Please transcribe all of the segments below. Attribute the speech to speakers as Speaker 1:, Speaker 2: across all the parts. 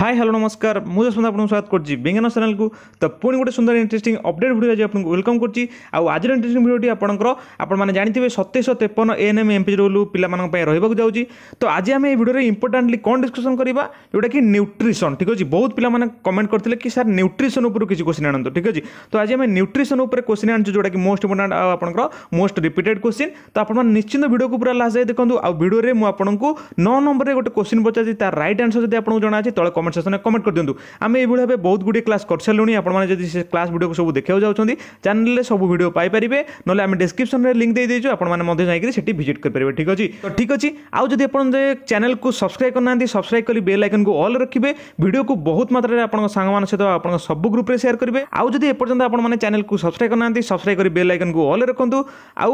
Speaker 1: hi hello নমস্কার মু যশবন্ত আপনার স্বাগত করছি বেঙ্গান চ্যানেলকু তো পুঁ গোটে সুন্দর ইন্টারেস্টিং অপডেট ভিডিও আজ আপনার ওয়েলকম করছি আজর ইন্টারেস্টিং ভিডিওটি আপনার আপনার জাঁথিবে সতেইশ তেপন এএনএম এমপি রোল পিলামানপাই রহবাক যাচ্ছি তো আজ আমি এই ভিডিওরে ইম্পর্টাটলি কোণ ডিসকসন করা যেটা কি নিউট্রিশন ঠিক আছে বহুত পিলামানে কমেন্ট করলে কি স্যার নিউট্রিশন উপরে কিছু কোশ্চিন আনতো ঠিক আছে তো আজ আমি নিউট্রিশন উপরে কোশ্চিন আনছু যেটা কি মোস্ট ইম্পর্টাট আপনার মোস্ট রিপিটেড কোশ্চিন তো আপনার নিশ্চিন্ত ভিডিওকে পুরা লাস্ট যাই দেখুন আউ ভিডিওরে মু আপনার নଅ নম্বরের গোটে কোশ্চিন পচারছি তার রাইট আনসর যদি আপনার জনা আছে তলে কমেন্ট সেকশনে কমেন্ট করে দিও আমি এইভাবে ভাবে বহুত গুড়িয়ে ক্লাস করসারু আপনার যদি সে ক্লাস ভিডিওকে সব দেখা যাচ্ছেন চ্যানেলে সব ভিডিও পাইপারে নহলে আমি ডেসক্রিপশনরে লিঙ্ক দিয়ে দিয়েছু আপনার যাই সেটি ভিজিট করে ঠিক আছে তো ঠিক আছে আউ যদি আপনার চ্যানেলকে সবসক্রাইব করে না সবসক্রাইব করে বেল আইকনকে অল রখিবে ভিডিওকে বহুত মাত্রায় আপনার সাংমান সহ আপনার সবু গ্রুপে সেয়ার করবে আউ যদি এপর্যন্ত আপনার চ্যানেলকে সবসক্রাইব করে না সবসক্রাইব করে বেল আইকনকে অল রাখুন আউ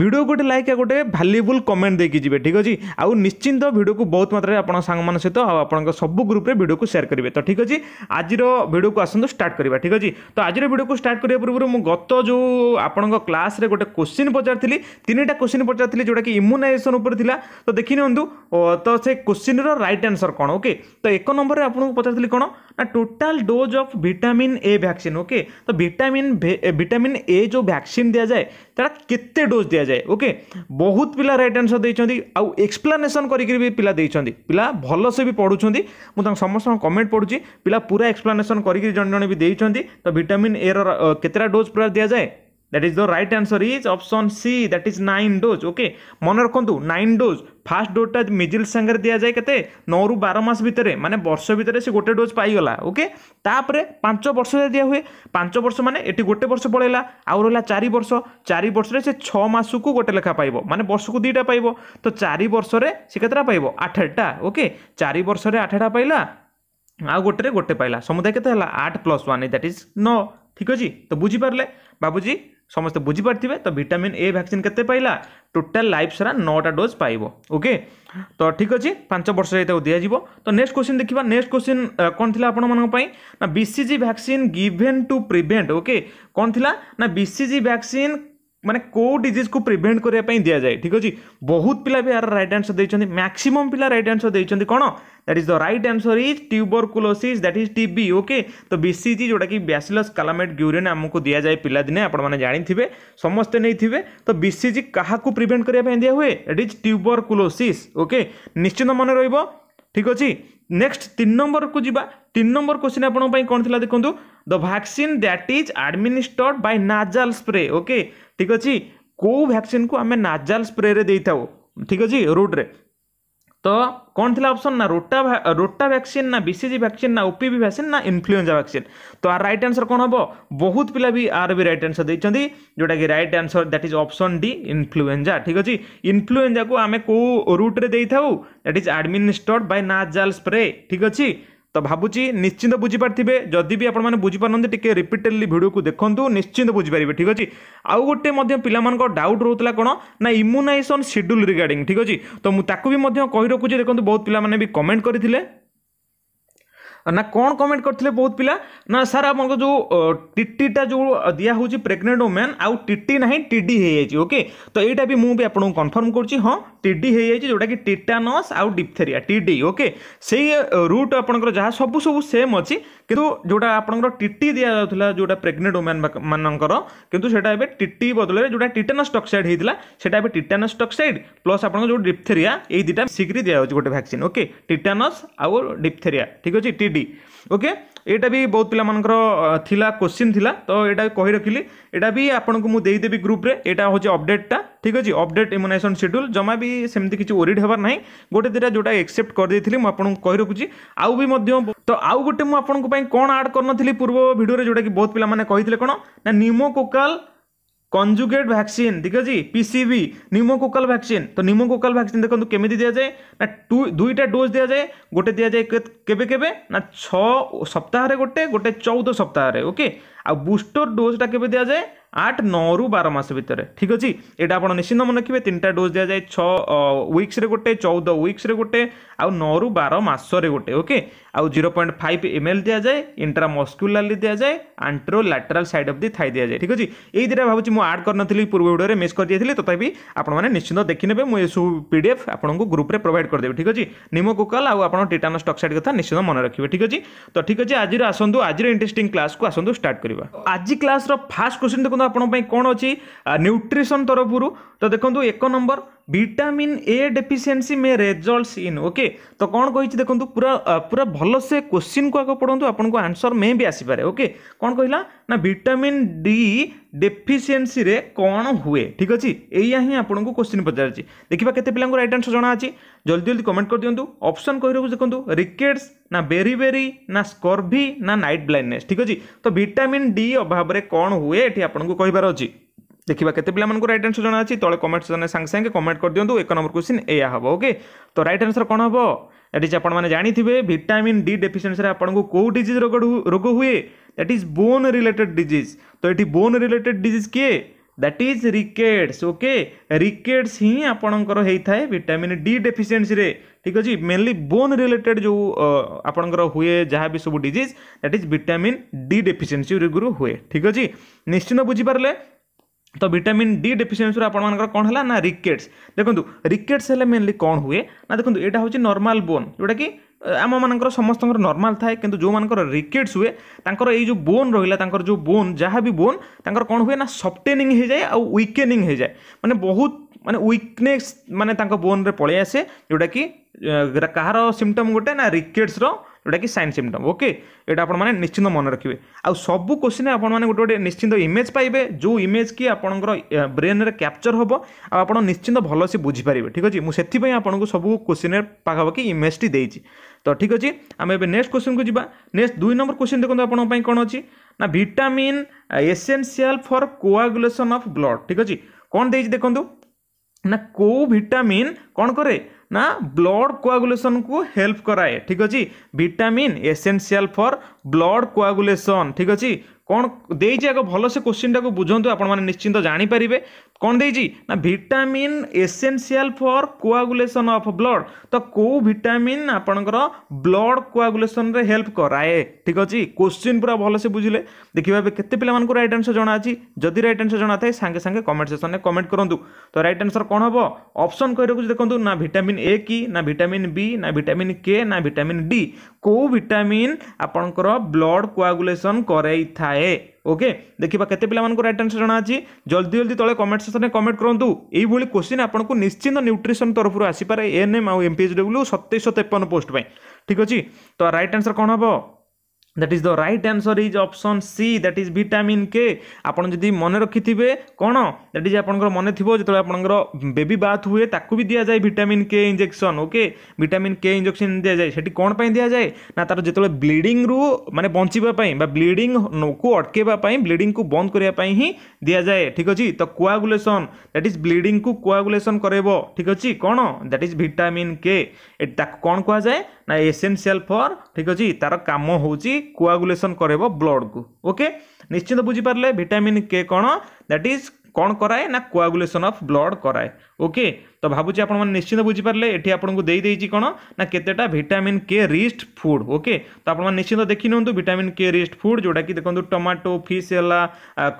Speaker 1: ভিডিও গোটে লাইক আর গোটে ভ্যালুয়েবল কমেন্ট দিয়ে যাবে ঠিক আছে আউ নিশ্চিন্ত ভিডিওকে বহুত মাত্রায় আপনার সাংমান সহ আপনার সবু গ্রুপে ভিডিওকে সেয়ার করবে তো ঠিক আছে আজির ভিডিওকে আসন্তু স্টার্ট করা ঠিক আছে তো আজির ভিডিওকে স্টার্ট করা পূর্ব মু গত যে আপনার ক্লাসে গোটে কোশ্চিন পচারি তিনটা কোশ্চিন পচারি যেটা কি ইমুনাইজেসন উপরে লা তো দেখি নিউ তো সে কোশ্চিন্র রাইট আনসর কোণ ওকে তো এক নম্বরের আপনার পচারি কোণ ना total dose of vitamin A vaccine okay तो विटामिन विटामिन ए जो वैक्सीन दि जाए ता केते डोज दि जाए ओके बहुत पिला रईट आंसर देखते आउ एक्सप्लानेसन करके पिला देखते पिला भल से भी पढ़ुं मुझे समस्त कमेंट पढ़ुची पिला पूरा एक्सप्लानेसन करके जन जन भी देखते तो विटामिन ए रे डोज पूरा दि जाए that is the right answer is option C that is nine dose okay মনে রাখতু নাইন ডোজ ফার্স্ট ডোজটা মিজিল সাংরে দিয়াযায় কেতে নু বার মাস ভিতরে মানে বর্ষ ভিতরে সে গোটে ডোজ পাইগলা ওকে তাপরে পাঁচ বর্ষ দিয়া হুয়ে পাঁচ বর্ষ মানে এটি গোটে বর্ষ পড়াইলা আউ রহলা চারি বর্ষ চারি বর্ষরে সে ছ মাসকু গোটে লেখা পাইব মানে বর্ষকু দুইটা পাইব তো চারি বর্ষরে সে কেতটা পাইব আঠেরটা ওকে চারি বর্ষরে আঠেরটা পাইলা আউ গোটে গোটে পাইলা সমুদায় কেতে হল আট প্লস ওয়ান দ্যাট ইজ ন ঠিক আছে তো বুঝিপারে বাবুজি ସମସ୍ତେ ବୁଝିପାରିଥିବେ ତ ଭିଟାମିନ୍ ଏ ଭ୍ୟାକ୍ସିନ୍ କେତେ ପାଇଲା ଟୋଟାଲ୍ ଲାଇଫ୍ ସାରା ନଅଟା ଡୋଜ୍ ପାଇବ ଓକେ ତ ଠିକ୍ ଅଛି ପାଞ୍ଚ ବର୍ଷରେ ତାକୁ ଦିଆଯିବ ତ ନେକ୍ସଟ କୋଶ୍ଚିନ୍ ଦେଖିବା ନେକ୍ସଟ କୋଶ୍ଚିନ୍ କ'ଣ ଥିଲା ଆପଣମାନଙ୍କ ପାଇଁ ନା B C G vaccine given to prevent okay କ'ଣ ଥିଲା ନା ବି ସି ଜି ଭ୍ୟାକ୍ସିନ୍ ମାନେ କେଉଁ ଡିଜିଜ୍କୁ ପ୍ରିଭେଣ୍ଟ କରିବା ପାଇଁ ଦିଆଯାଏ ଠିକ୍ ଅଛି ବହୁତ ପିଲା ବି ଏହାର ରାଇଟ୍ ଆନ୍ସର୍ ଦେଇଛନ୍ତି ମ୍ୟାକ୍ସିମମ୍ ପିଲା ରାଇଟ୍ ଆନ୍ସର୍ ଦେଇଛନ୍ତି କ'ଣ that is the right answer is tuberculosis that is TB okay ତ ବିସିଜି ଯେଉଁଟାକି ବ୍ୟାସିଲସ୍ କାଲାମେଟ୍ ଗ୍ୟୁରିନ୍ ଆମକୁ ଦିଆଯାଏ ପିଲାଦିନେ ଆପଣମାନେ ଜାଣିଥିବେ ସମସ୍ତେ ନେଇଥିବେ ତ ବିସିଜି କାହାକୁ ପ୍ରିଭେଣ୍ଟ କରିବା ପାଇଁ ଦିଆହୁଏ ଦ୍ୟାଟ୍ ଇଜ୍ ଟ୍ୟୁବରକୁଲୋସିସ୍ ଓକେ ନିଶ୍ଚିନ୍ତ ମନେ ରହିବ ଠିକ୍ ଅଛି ନେକ୍ସଟ ତିନି ନମ୍ବରକୁ ଯିବା ତିନି ନମ୍ବର କ୍ୱେଶ୍ଚିନ୍ ଆପଣଙ୍କ ପାଇଁ କ'ଣ ଥିଲା ଦେଖନ୍ତୁ the vaccine that is administered by nasal spray okay ଠିକ୍ ଅଛି କେଉଁ ଭ୍ୟାକ୍ସିନ୍କୁ ଆମେ ନାଜାଲ ସ୍ପ୍ରେରେ ଦେଇଥାଉ ଠିକ୍ ଅଛି ରୁଟ୍ରେ तो कौन थी ऑप्शन ना रोटा रोटा वैक्सीन ना बीसीजी वैक्सीन ना ओपीवी वैक्सीन ना इनफ्लुएंजा वैक्सीन तो आर रईट आंसर कौन हम बहुत पिला भी आर भी रईट आंसर देखते जोटा कि right answer that is option D influenza ठीक अच्छे इनफ्लुएंजा को आम कौ रूट्रे that is administered by nasal spray ठीक अच्छी ତ ଭାବୁଛି ନିଶ୍ଚିନ୍ତ ବୁଝିପାରିଥିବେ ଯଦି ବି ଆପଣମାନେ ବୁଝିପାରୁନାହାନ୍ତି ଟିକେ ରିପିଟେଡ଼ଲି ଭିଡ଼ିଓକୁ ଦେଖନ୍ତୁ ନିଶ୍ଚିନ୍ତ ବୁଝିପାରିବେ ଠିକ୍ ଅଛି ଆଉ ଗୋଟେ ମଧ୍ୟ ପିଲାମାନଙ୍କ ଡାଉଟ୍ ରହୁଥିଲା କ'ଣ ନା ଇମ୍ୟୁନାଇଜେସନ୍ ସିଡ୍ୟୁଲ୍ ରିଗାର୍ଡ଼ିଂ ଠିକ୍ ଅଛି ତ ମୁଁ ତାକୁ ବି ମଧ୍ୟ କହି ରଖୁଛି ଦେଖନ୍ତୁ ବହୁତ ପିଲାମାନେ ବି କମେଣ୍ଟ କରିଥିଲେ ना कौन कमेंट करते बहुत पिला ना सर आप जो टीटीटा जो दिया दिहे प्रेगनेंट वुमेन आउ टीटी ना टीडी हो जाए ओके तो यहाँ भी मुझे आपको कनफर्म कर हाँ टीडी हो जाए जोटा कि टीटानस आउ डिपथेरिया टीडी ओके से रूट आपंकर जहाँ सब सब सेम अच्छी कि जोटा आपंकर टीटी दि जाऊला जो प्रेगनेंट वोमेन मानक से टीटी बदल जो टीटानस टक्साइड होता है टीटानस टक्साइड प्लस आप जो डिपथेरिया दुटा शीघ्र दिया गोटे भैक्सीन ओके टीटानस आउ डिपथेरिया ठीक अच्छे डी ଓକେ ଏଇଟା ବି ବହୁତ ପିଲାମାନଙ୍କର ଥିଲା କୋଶ୍ଚିନ୍ ଥିଲା ତ ଏଇଟା କହି ରଖିଲି ଏଇଟା ବି ଆପଣଙ୍କୁ ମୁଁ ଦେଇଦେବି ଗ୍ରୁପ୍ରେ ଏଇଟା ହେଉଛି ଅପଡେଟ୍ଟା ଠିକ୍ ଅଛି ଅପଡେଟ୍ ଇମ୍ୟୁନାଇଜେସନ୍ ସେଡ୍ୟୁଲ୍ ଜମା ବି ସେମିତି କିଛି ଓରିଡ୍ ହେବାର ନାହିଁ ଗୋଟେ ଦୁଇଟା ଯେଉଁଟା ଏକ୍ସେପ୍ଟ କରିଦେଇଥିଲି ମୁଁ ଆପଣଙ୍କୁ କହି ରଖୁଛି ଆଉ ବି ମଧ୍ୟ ତ ଆଉ ଗୋଟେ ମୁଁ ଆପଣଙ୍କ ପାଇଁ କ'ଣ ଆଡ଼୍ କରିନଥିଲି ପୂର୍ବ ଭିଡ଼ିଓରେ ଯେଉଁଟାକି ବହୁତ ପିଲାମାନେ କହିଥିଲେ କ'ଣ ନା ନିମୋକୋକାଲ୍ कंजुगेट भैक्सीन ठीक है अच्छे पीसीवी निमोकोकल भैक्सीन तो निमोकोकल भैक्सीन देखो तो केमी दि जाए ना दुईटा डोज दि जाए गोटे दि जाए केबे केबे ना छ सप्ताह गोटे गोटे चौदह सप्ताह ओके आ बुस्टर डोजटा के दि जाए আট নু বার মাস ভিতরে ঠিক আছে এটা আপনার নিশ্চিন্ত মনে রাখবে তিনটা ডোজ দিয়া যায় ছ উইক্সরে গোটে চৌদ উইক্সরে গোটে আউ নু বার মাসরে গোটে ওকে আউ zero point five M L দিয়া যায় ইন্ট্রামস্কুলারলি দিয়া যায় anterolateral side of the thigh দিয়া যায় ঠিক আছে এই দুইটা ভাবুছি মু আড করি পূর্ব ভিডিওরে মিস করে দিয়েছিলি তথাপি আপনার নিশ্চিন্ত দেখিনেবে মু এসব পিডিএফ আপনার গ্রুপে প্রোভাইড করেদেবি ঠিক আছে নিমকোকাল আউ আপনার টিটানস টক্সাইড কথা নিশ্চিত মনে রাখবে ঠিক আছে তো ঠিক আছে আজির আসন্তু আজির ইন্টারেস্টিং ক্লাসকে আসন্তু স্টার্ট করা আজি ক্লাসর ফার্স্ট কোশ্চিন দেখুন ଆପଣଙ୍କ ପାଇଁ କ'ଣ ଅଛି ନ୍ୟୁଟ୍ରିସନ୍ ତରଫରୁ ତ ଦେଖନ୍ତୁ ଏକ number vitamin A deficiency may results in okay ତ କ'ଣ କହିଛି ଦେଖନ୍ତୁ ପୁରା ପୁରା ଭଲସେ କୋଶ୍ଚିନ୍କୁ ଆଗ ପଢ଼ନ୍ତୁ ଆପଣଙ୍କୁ ଆନ୍ସର୍ ମେ ବି ଆସିପାରେ ଓକେ କ'ଣ କହିଲା ନା ଭିଟାମିନ୍ ଡି ଡେଫିସିଏନ୍ସିରେ କ'ଣ ହୁଏ ଠିକ୍ ଅଛି ଏଇଆ ହିଁ ଆପଣଙ୍କୁ କୋଶ୍ଚିନ୍ ପଚାରିଛି ଦେଖିବା କେତେ ପିଲାଙ୍କୁ ରାଇଟ୍ ଆନ୍ସର୍ ଜଣାଅଛି ଜଲ୍ଦି ଜଲ୍ଦି କମେଣ୍ଟ କରିଦିଅନ୍ତୁ ଅପସନ୍ କହିବାକୁ ଦେଖନ୍ତୁ ରିକେଟ୍ସ ନା ବେରି ବେରି ନା ସ୍କର୍ଭି ନା ନାଇଟ୍ ବ୍ଲାଇଣ୍ଡନେସ୍ ଠିକ୍ ଅଛି ତ ଭିଟାମିନ୍ ଡି ଅଭାବରେ କ'ଣ ହୁଏ ଏଠି ଆପଣଙ୍କୁ କହିବାର ଅଛି देखा के पाँच रईट आनसर जना अच्छी तले कमेंट जन सांगे सांगे कमेंट कर दिखाँ एक नंबर क्वेश्चन या हम ओके तो रईट आन्सर कौन हम दैट इज आपने जानते भिटामिन डी डेफिसीयसी आपको कौ डिज रोग रोग हुए that is bone related disease तो ये बोन रिलेटेड डिजीज किए that is rickets okay rickets ही आपणकर होता है भिटामिन डी डेफिसीयसी ठीक अच्छे मेनली बोन रिलेटेड जो आपणकर हुए जहाँ भी सब disease that is vitamin D deficiency गुरु हुए ठीक अच्छे निश्चिंत बुझीपारे ତ ଭିଟାମିନ୍ ଡି ଡେଫିସିଏନ୍ସିରୁ ଆପଣମାନଙ୍କର କ'ଣ ହେଲା ନା ରିକେଟ୍ସ ଦେଖନ୍ତୁ ରିକେଟ୍ସ ହେଲେ ମେନଲି କ'ଣ ହୁଏ ନା ଦେଖନ୍ତୁ ଏଇଟା ହେଉଛି ନର୍ମାଲ୍ ବୋନ୍ ଯେଉଁଟାକି ଆମମାନଙ୍କର ସମସ୍ତଙ୍କର ନର୍ମାଲ୍ ଥାଏ କିନ୍ତୁ ଯେଉଁମାନଙ୍କର ରିକେଟ୍ସ ହୁଏ ତାଙ୍କର ଏଇ ଯେଉଁ ବୋନ୍ ରହିଲା ତାଙ୍କର ଯେଉଁ ବୋନ୍ ଯାହା ବି ବୋନ୍ ତାଙ୍କର କ'ଣ ହୁଏ ନା ସଫ୍ଟେନିଂ ହେଇଯାଏ ଆଉ ୱିକେନିଂ ହେଇଯାଏ ମାନେ ବହୁତ ମାନେ ୱିକନେସ୍ ମାନେ ତାଙ୍କ ବୋନ୍ରେ ପଳେଇ ଆସେ ଯେଉଁଟାକି କାହାର ସିମ୍ପଟମ୍ ଗୋଟେ ନା ରିକେଟ୍ସର ଯେଉଁଟାକି ସାଇନ୍ ସିମ୍ପଟମ୍ ଓକେ ଏଇଟା ଆପଣମାନେ ନିଶ୍ଚିନ୍ତ ମନେ ରଖିବେ ଆଉ ସବୁ କୋଶ୍ଚିନ୍ ଆପଣମାନେ ଗୋଟେ ଗୋଟେ ନିଶ୍ଚିନ୍ତ ଇମେଜ୍ ପାଇବେ ଯେଉଁ ଇମେଜ୍ କି ଆପଣଙ୍କର ବ୍ରେନ୍ରେ କ୍ୟାପଚର୍ ହେବ ଆଉ ଆପଣ ନିଶ୍ଚିନ୍ତ ଭଲସେ ବୁଝିପାରିବେ ଠିକ୍ ଅଛି ମୁଁ ସେଥିପାଇଁ ଆପଣଙ୍କୁ ସବୁ କୋଶ୍ଚିନ୍ରେ ପାଖାପାଖି ଇମେଜ୍ଟି ଦେଇଛି ତ ଠିକ୍ ଅଛି ଆମେ ଏବେ ନେକ୍ସଟ କୋଶ୍ଚିନ୍କୁ ଯିବା ନେକ୍ସଟ ଦୁଇ ନମ୍ବର କୋଶ୍ଚିନ୍ ଦେଖନ୍ତୁ ଆପଣଙ୍କ ପାଇଁ କ'ଣ ଅଛି ନା vitamin essential for coagulation of blood ଠିକ୍ ଅଛି କ'ଣ ଦେଇଛି ଦେଖନ୍ତୁ ନା କେଉଁ ଭିଟାମିନ୍ କ'ଣ କରେ ନା ବ୍ଲଡ଼ କୋଆଗୁଲେସନ୍କୁ ହେଲ୍ପ କରାଏ ଠିକ୍ ଅଛି vitamin essential for blood coagulation ଠିକ୍ ଅଛି କ'ଣ ଦେଇଛି ଆଗ ଭଲସେ କୋଶ୍ଚିନ୍ଟାକୁ ବୁଝନ୍ତୁ ଆପଣମାନେ ନିଶ୍ଚିନ୍ତ ଜାଣିପାରିବେ କ'ଣ ଦେଇଛି ନା vitamin essential for coagulation of blood ତ କେଉଁ ଭିଟାମିନ୍ ଆପଣଙ୍କର ବ୍ଲଡ୍ କୋଆଗୁଲେସନ୍ରେ ହେଲ୍ପ କରାଏ ଠିକ୍ ଅଛି କୋଶ୍ଚିନ୍ ପୁରା ଭଲସେ ବୁଝିଲେ ଦେଖିବା ଏବେ କେତେ ପିଲାମାନଙ୍କୁ ରାଇଟ୍ ଆନ୍ସର୍ ଜଣା ଅଛି ଯଦି ରାଇଟ୍ ଆନ୍ସର୍ ଜଣା ଥାଏ ସାଙ୍ଗେ ସାଙ୍ଗେ କମେଣ୍ଟ ସେକ୍ସନ୍ରେ କମେଣ୍ଟ କରନ୍ତୁ ତ ରାଇଟ୍ ଆନ୍ସର୍ କ'ଣ ହେବ ଅପସନ୍ କରି ରଖୁଛି ଦେଖନ୍ତୁ ନା ଭିଟାମିନ୍ ଏ କି ନା ଭିଟାମିନ୍ ବି ନା ଭିଟାମିନ୍ କେ ନା ଭିଟାମିନ୍ ଡି କେଉଁ ଭିଟାମିନ୍ ଆପଣଙ୍କର ବ୍ଲଡ୍ କୋଆଗୁଲେସନ୍ କରେଇଥାଏ ଥାଏ ଓକେ ଦେଖିବା କେତେ ପିଲାମାନଙ୍କୁ ରାଇଟ୍ ଆନ୍ସର୍ ଅଛି ଜଲ୍ଦି ଜଲ୍ଦି ତଳେ କମେଣ୍ଟ ସେକ୍ସନ୍ରେ କମେଣ୍ଟ କରନ୍ତୁ ଏଇଭଳି କୋଶ୍ଚିନ୍ ଆପଣଙ୍କୁ ନିଶ୍ଚିନ୍ତ ନ୍ୟୁଟ୍ରିସନ୍ ତରଫରୁ ଆସିପାରେ ଏନ୍ ଏମ୍ ଆଉ ଏମ୍ପିଏଚ୍ ଡବ୍ଲ୍ୟୁ ସତେଇଶହ ତେପନ ପୋଷ୍ଟ ପାଇଁ ଠିକ୍ ଅଛି ତ ରାଇଟ୍ ଆନ୍ସର୍ କ'ଣ ହେବ that is the right answer is option C that is vitamin K আপনার যদি মনে রাখিথিবে কোণ দ্যাট ইজ আপনার মনে থিব যেত আপনার বেবি বাথ হুয়ে তাকে বি দিয়া যায় vitamin K injection okay vitamin K injection দিয়া যায় সেটি কোণ পাই দিয়া যায় না তার যেত ব্লিডিং রু মানে বঞ্চিবা পাই বা ব্লিডিং কু অটকাইবা পাই ব্লিডিং কু বন্ধ করিয়া পাই হি দিয়া যায় ঠিক আছে তো কোয়াগুলেসন দ্যাট ইজ ব্লিডিং কু কোয়াগুলেসন করাইব ঠিক আছে কোণ দ্যাট ইজ ভিটামিন কে তাকে কোণ কুয়া যায় ନା ଏସେନ୍ସିଆଲ ଫର୍ ଠିକ୍ ଅଛି ତାର କାମ ହେଉଛି କୋଆଗୁଲେସନ୍ କରାଇବ ବ୍ଲଡ଼କୁ ଓକେ ନିଶ୍ଚିନ୍ତ ବୁଝିପାରିଲେ ଭିଟାମିନ୍ କେ କ'ଣ ଦ୍ୟାଟ୍ ଇଜ୍ କ'ଣ କରାଏ ନା କୋଆଗୁଲେସନ୍ ଅଫ୍ ବ୍ଲଡ଼ କରାଏ ଓକେ ତ ଭାବୁଛି ଆପଣମାନେ ନିଶ୍ଚିନ୍ତ ବୁଝିପାରିଲେ ଏଠି ଆପଣଙ୍କୁ ଦେଇଦେଇଛି କ'ଣ ନା କେତେଟା vitamin K riched food okay ତ ଆପଣମାନେ ନିଶ୍ଚିନ୍ତ ଦେଖି ନିଅନ୍ତୁ ଭିଟାମିନ୍ କେ ରିଚ୍ଡ ଫୁଡ଼୍ ଯେଉଁଟାକି ଦେଖନ୍ତୁ ଟମାଟୋ ଫିସ୍ ହେଲା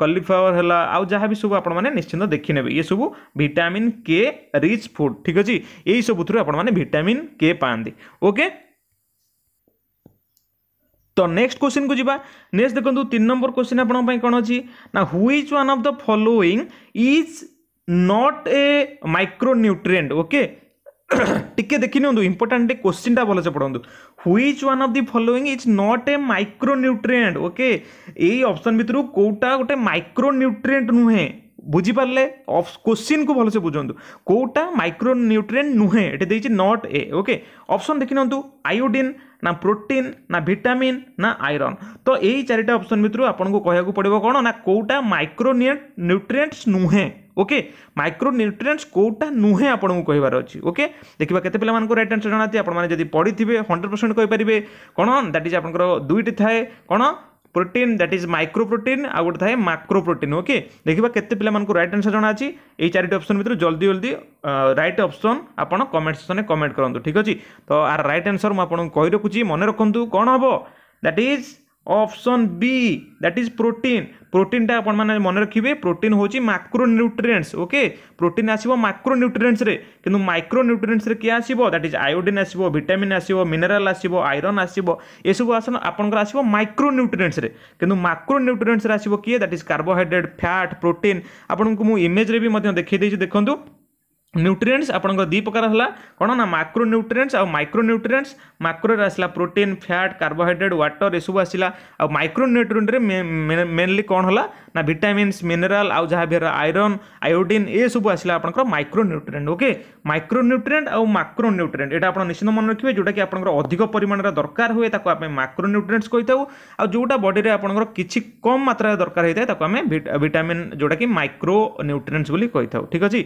Speaker 1: କଲିଫ୍ଲାୱାର ହେଲା ଆଉ ଯାହା ବି ସବୁ ଆପଣମାନେ ନିଶ୍ଚିନ୍ତ ଦେଖିନେବେ ଏସବୁ ଭିଟାମିନ୍ କେ ରିଚ୍ ଫୁଡ଼୍ ଠିକ୍ ଅଛି ଏଇ ସବୁଥିରୁ ଆପଣମାନେ ଭିଟାମିନ୍ କେ ପାଆନ୍ତି ଓକେ तो नेक्स्ट क्वेश्चन को जीवा नेक्स्ट देखो तीन नंबर क्वेश्चन आप कौन अच्छी ना which one of the following is not a micro micronutrient okay टिके देखि इंपोर्टाटे क्वेश्चन टाइम भलेसे पढ़ा which one of the following is not a micro micronutrient okay यही भितर कौटा गोटे माइक्रो माइक्रोन्यूट्रिएंट नुहे बुझीपारे क्वेश्चन को भलसे बुझा कौटा माइक्रो माइक्रोन्यूट्रिएंट नुहे ये नट ए ओके अप्सन देखि आयोडिन ना प्रोटीन ना ଭିଟାମିନ୍ ନା ଆଇରନ୍ ତ ଏଇ ଚାରିଟା ଅପସନ୍ ଭିତରୁ ଆପଣଙ୍କୁ କହିବାକୁ ପଡ଼ିବ କ'ଣ ନା କେଉଁଟା ମାଇକ୍ରୋ ନ୍ୟୁଟ୍ରିଏଣ୍ଟସ୍ ନୁହେଁ ଓକେ ମାଇକ୍ରୋ ନ୍ୟୁଟ୍ରିଏଣ୍ଟସ୍ କେଉଁଟା ନୁହେଁ ଆପଣଙ୍କୁ କହିବାର ଅଛି ଓକେ ଦେଖିବା କେତେ ପିଲାମାନଙ୍କୁ ରାଇଟ୍ ଆନ୍ସର୍ ଜଣାନ୍ତି ଆପଣମାନେ ଯଦି ପଢ଼ିଥିବେ ହଣ୍ଡ୍ରେଡ଼ ପରସେଣ୍ଟ କହିପାରିବେ କ'ଣ ଦ୍ୟାଟ୍ ଇଜ୍ ଆପଣଙ୍କର ଦୁଇଟି ଥାଏ କ'ଣ protein that is micro protein আউ গোটে থাকে মাক্রো প্রোটিন ওকে দেখা কেতে পিলা রাইট আনসর জনা আছে এই চারিটি অপসন ভিতরে জলদি জলদি রাইট অপসন আপনার কমেন্ট সেকশনে কমেন্ট করতু ঠিক আছে তো আর রাইট আনসর মু আপনার কই রাখুছি মনে রাখতু কম হব that is option B that is protein ପ୍ରୋଟିନ୍ଟା ଆପଣମାନେ ମନେ ରଖିବେ ପ୍ରୋଟିନ୍ ହେଉଛି ମାକ୍ରୋ ନ୍ୟୁଟ୍ରିଏଣ୍ଟସ୍ ଓକେ ପ୍ରୋଟିନ୍ ଆସିବ ମାକ୍ରୋ ନ୍ୟୁଟ୍ରିଏଣ୍ଟସ୍ରେ କିନ୍ତୁ ମାଇକ୍ରୋ ନ୍ୟୁଟ୍ରିଏଣ୍ଟସ୍ରେ କିଏ ଆସିବ ଦ୍ୟାଟ୍ ଇଜ୍ ଆୟୋଡ଼ିନ୍ ଆସିବ ଭିଟାମିନ୍ ଆସିବ ମିନେରାଲ୍ ଆସିବ ଆଇରନ୍ ଆସିବ ଏସବୁ ଆସନ ଆପଣଙ୍କର ଆସିବ ମାଇକ୍ରୋ ନ୍ୟୁଟ୍ରିଏଣ୍ଟସ୍ରେ କିନ୍ତୁ ମାକ୍ରୋ ନ୍ୟୁଟ୍ରିଏଣ୍ଟସ୍ରେ ଆସିବ କିଏ that is carbohydrate fat protein ଆପଣଙ୍କୁ ମୁଁ ଇମେଜ୍ରେ ବି ମଧ୍ୟ ଦେଖାଇ ଦେଇଛି ଦେଖନ୍ତୁ ନ୍ୟୁଟ୍ରିଏଣ୍ଟସ୍ ଆପଣଙ୍କର ଦୁଇ ପ୍ରକାର ହେଲା କ'ଣ ନା ମାକ୍ରୋ ନ୍ୟୁଟ୍ରିଏଣ୍ଟସ୍ ଆଉ ମାଇକ୍ରୋ ନ୍ୟୁଟ୍ରିଏଣ୍ଟସ୍ ମାକ୍ରୋରେ ଆସିଲା ପ୍ରୋଟିନ୍ ଫ୍ୟାଟ୍ କାର୍ବୋହାଇଡ୍ରେଟ୍ ୱାଟର୍ ଏସବୁ ଆସିଲା ଆଉ ମାଇକ୍ରୋ ନ୍ୟୁଟ୍ରିଏଣ୍ଟରେ ମେନଲି କ'ଣ ହେଲା ନା ଭିଟାମିନ୍ସ ମିନେରାଲ୍ ଆଉ ଯାହା ବି ହେଲା ଆଇରନ୍ ଆୟୋଡ଼ିନ୍ ଏସବୁ ଆସିଲା ଆପଣଙ୍କର micronutrient okay micronutrient ଆଉ ମାକ୍ରୋ ନ୍ୟୁଟ୍ରିଏଣ୍ଟ ଏଇଟା ଆପଣ ନିଶ୍ଚିନ୍ତ ମନେ ରଖିବେ ଯେଉଁଟାକି ଆପଣଙ୍କର ଅଧିକ ପରିମାଣରେ ଦରକାର ହୁଏ ତାକୁ ଆମେ ମାକ୍ରୋ ନ୍ୟୁଟ୍ରିଏଣ୍ଟସ୍ କହିଥାଉ ଆଉ ଯେଉଁଟା ବଡ଼ିରେ ଆପଣଙ୍କର କିଛି କମ୍ ମାତ୍ରାରେ ଦରକାର ହୋଇଥାଏ ତାକୁ ଆମେ ଭିଟାମିନ୍ ଯେଉଁଟାକି ମାଇକ୍ରୋ ନ୍ୟୁଟ୍ରିଏଣ୍ଟସ୍ ବୋଲି କହିଥାଉ ଠିକ୍ ଅଛି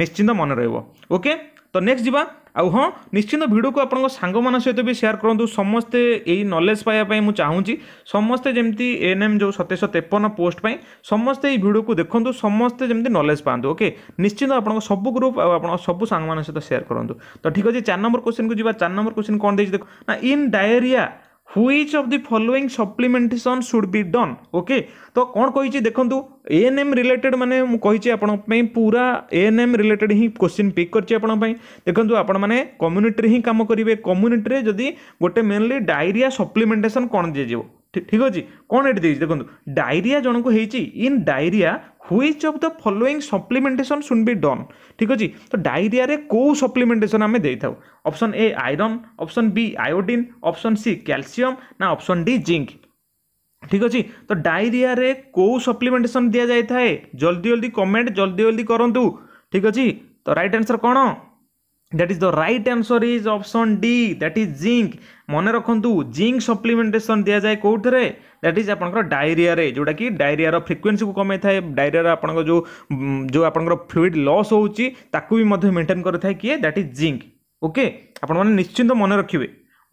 Speaker 1: ନିଶ୍ଚିନ୍ତ ମନେ ମନେ ରହିବ ଓକେ ତ ନେକ୍ସଟ ଯିବା ଆଉ ହଁ ନିଶ୍ଚିନ୍ତ ଭିଡ଼ିଓକୁ ଆପଣଙ୍କ ସାଙ୍ଗମାନଙ୍କ ସହିତ ବି ସେୟାର କରନ୍ତୁ ସମସ୍ତେ ଏଇ ନଲେଜ ପାଇବା ପାଇଁ ମୁଁ ଚାହୁଁଛି ସମସ୍ତେ ଯେମିତି ଏନ୍ ଏମ୍ ଯେଉଁ ସତେଇଶହ ତେପନ ପୋଷ୍ଟ ପାଇଁ ସମସ୍ତେ ଏଇ ଭିଡ଼ିଓକୁ ଦେଖନ୍ତୁ ସମସ୍ତେ ଯେମିତି ନଲେଜ୍ ପାଆନ୍ତୁ ଓକେ ନିଶ୍ଚିନ୍ତ ଆପଣଙ୍କ ସବୁ ଗ୍ରୁପ୍ ଆଉ ଆପଣଙ୍କ ସବୁ ସାଙ୍ଗମାନଙ୍କ ସହିତ ସେୟାର କରନ୍ତୁ ତ ଠିକ୍ ଅଛି ଚାରି ନମ୍ବର କୋଶ୍ଚିନ୍କୁ ଯିବା ଚାରି ନମ୍ବର କୋଶ୍ଚିନ୍ କ'ଣ ଦେଇଛି ଦେଖ ନା in diarrhoea which of the following supplementation should be done okay तो कौन कही देखो ए एन एम रिलेटेड मैंने आप पूरा ए एन एम रिलेटेड हिं क्वेश्चन पिक कर देखो आपण कम्युनिटी हिं कम करेंगे कम्युनिटी जदि गोटे मेनली डायरी सप्लीमेंटेसन कौन दिज्व ঠিক আছে କ'ଣ এটি দিয়েছি দেখুন ডায়রিয়া জনক হয়েছি in diarrhoea which of the following supplementation should be ডন ঠিক আছে তো ডায়রিয়ারে কেউ সপ্লিমেন্টেসন আমি দিয়ে থাকু option A iron option B iodine option C calcium না অপশন ডি জিঙ্ক ঠিক আছে তো ডায়রিয়ারে কেউ সপ্লিমেন্টেসন দিয়া যাই থাকে জলদি জলদি কমেন্ট জলদি জলদি করতু ঠিক আছে তো রাইট আনসর কোণ that is the right answer is option D that is zinc মনে রাখতু জিঙ্ক সপ্লিমেন্টেসন দিয়া যায় কোথায় দ্যাট ইজ আপনার ডায়রিয়ারে যেটা কি ডায়রিয়ার ফ্রিকুয়েন্সি কমাই থাকে ডায়রিয়ার আপনার যে যে আপনার ফ্লুইড লস হচ্ছে তাকে বি মেন্টেন করে থাকে কি দ্যাট ইজ জিঙ্ক ওকে আপনার নিশ্চিন্ত মনে রাখবে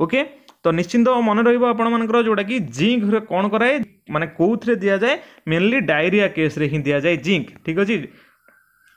Speaker 1: ওকে তো নিশ্চিন্ত মনে রহব আপনার যেটা কি জিঙ্ক কম করায় মানে কোথায় দিয়া যায় মেনলি ডায়রিয়া কেস্রে হি দিয়া যায় জিঙ্ক ঠিক আছে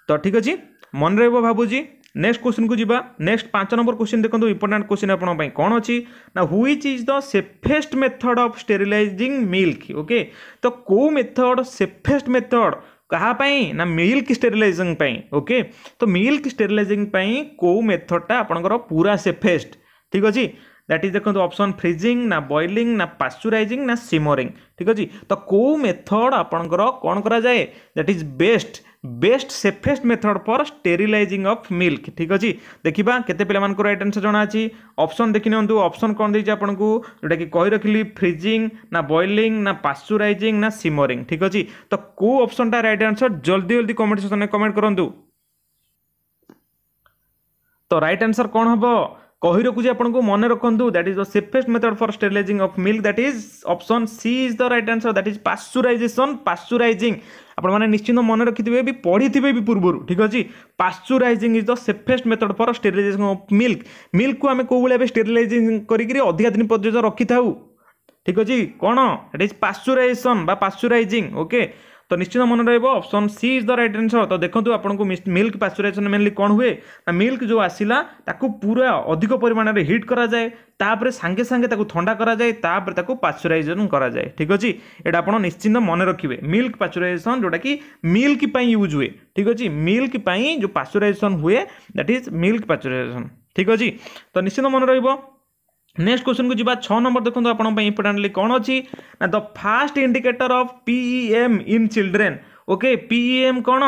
Speaker 1: তো ঠিক আছে মনে রহব ভাবুছি नेक्स्ट क्वेश्चन को जी नेक्स्ट पांच नंबर क्वेश्चन देखो इंपोर्टां क्वेश्चन आप कौन अच्छी ना which is the safest method of sterilising milk okay तो कौ मेथड सेफेस्ट मेथड कापाई ना मिल्क स्टेरिलइिंग ओके तो मिल्क स्टेरिलइिंग मेथड मेथडटा आपंकर पूरा सेफेस्ट ठीक अच्छे दैट इज देखो ऑप्शन फ्रिजिंग ना बॉइलिंग ना पाश्चराइजिंग ना सीमरिंग ठीक अच्छे तो कौ मेथड आपंकर कौन कराए that is best best safest method for sterilising of milk ঠিক ଅଛି ଦେଖିବା କେତେ ପିଲାମାନଙ୍କର ରାଇଟ୍ ଆନ୍ସର୍ ଜଣାଅଛି ଅପସନ୍ ଦେଖି ନିଅନ୍ତୁ ଅପସନ୍ କ'ଣ ଦେଇଛି ଆପଣଙ୍କୁ ଯେଉଁଟାକି କହି ରଖିଲି ଫ୍ରିଜିଂ ନା ବଏଲିଂ ନା ପାଶ୍ଚରାଇଜିଂ ନା ସିମରିଂ ଠିକ୍ ଅଛି ତ କେଉଁ ଅପସନ୍ଟା ରାଇଟ୍ ଆନ୍ସର୍ ଜଲ୍ଦି ଜଲ୍ଦି କମେଣ୍ଟ ସେକ୍ସନ୍ରେ କମେଣ୍ଟ କରନ୍ତୁ ତ ରାଇଟ୍ ଆନ୍ସର୍ କ'ଣ ହେବ କହି ରଖୁଛି ଆପଣଙ୍କୁ ମନେ ରଖନ୍ତୁ that is the safest method for sterilising of milk that is option C is the right answer that is pasteurisation pasteurising ଆପଣମାନେ ନିଶ୍ଚିନ୍ତ ମନେ ରଖିଥିବେ ବି ପଢ଼ିଥିବେ ବି ପୂର୍ବରୁ ଠିକ୍ ଅଛି pasteurising is the safest method for sterilisation of milk ମିଲ୍କକୁ ଆମେ କେଉଁଭଳି ଏବେ ଷ୍ଟେରିଲାଇଜିଂ କରିକିରି ଅଧିକା ଦିନ ପର୍ଯ୍ୟନ୍ତ ରଖିଥାଉ ଠିକ୍ ଅଛି କ'ଣ ଇଟ୍ ଇଜ୍ ପାଶ୍ଚରାଇଜେସନ୍ ବା ପାଶ୍ଚୁରାଇଜିଂ ଓକେ তো নিশ্চিত মনে রহব option C is the right answer তো দেখুন আপনার মিল্ক পাশ্চরাইজেসন মেনলি কম হুয়ে না মিল্ক যে আসিলা তাকে পুরা অধিক পরিমাণের হিট করা যায় তাপরে সাঙ্গে সাঙ্গে তাকে থা করা যায় তাপরে তাকে পাশ্চরাইজেসন করা যায় ঠিক আছে এটা আপনার নিশ্চিন্ত মনে রাখবে মিল্ক পাশ্চরাইজেসন যেটা কি মিল্ক পাই ইউজ হুয়ে ঠিক আছে মিল্ক পাই যে পাশ্চরাইজেসন হুয়ে দ্যাট ইজ মিল্ক পাশ্চরাইজেসন ঠিক আছে তো নিশ্চিত মনে রহব ନେକ୍ସଟ କ୍ୱେଶ୍ଚନକୁ ଯିବା ଛଅ ନମ୍ବର ଦେଖନ୍ତୁ ଆପଣଙ୍କ ପାଇଁ ଇମ୍ପୋର୍ଟାଣ୍ଟଲି କ'ଣ ଅଛି ନା the first indicator of PEM in children okay PEM କ'ଣ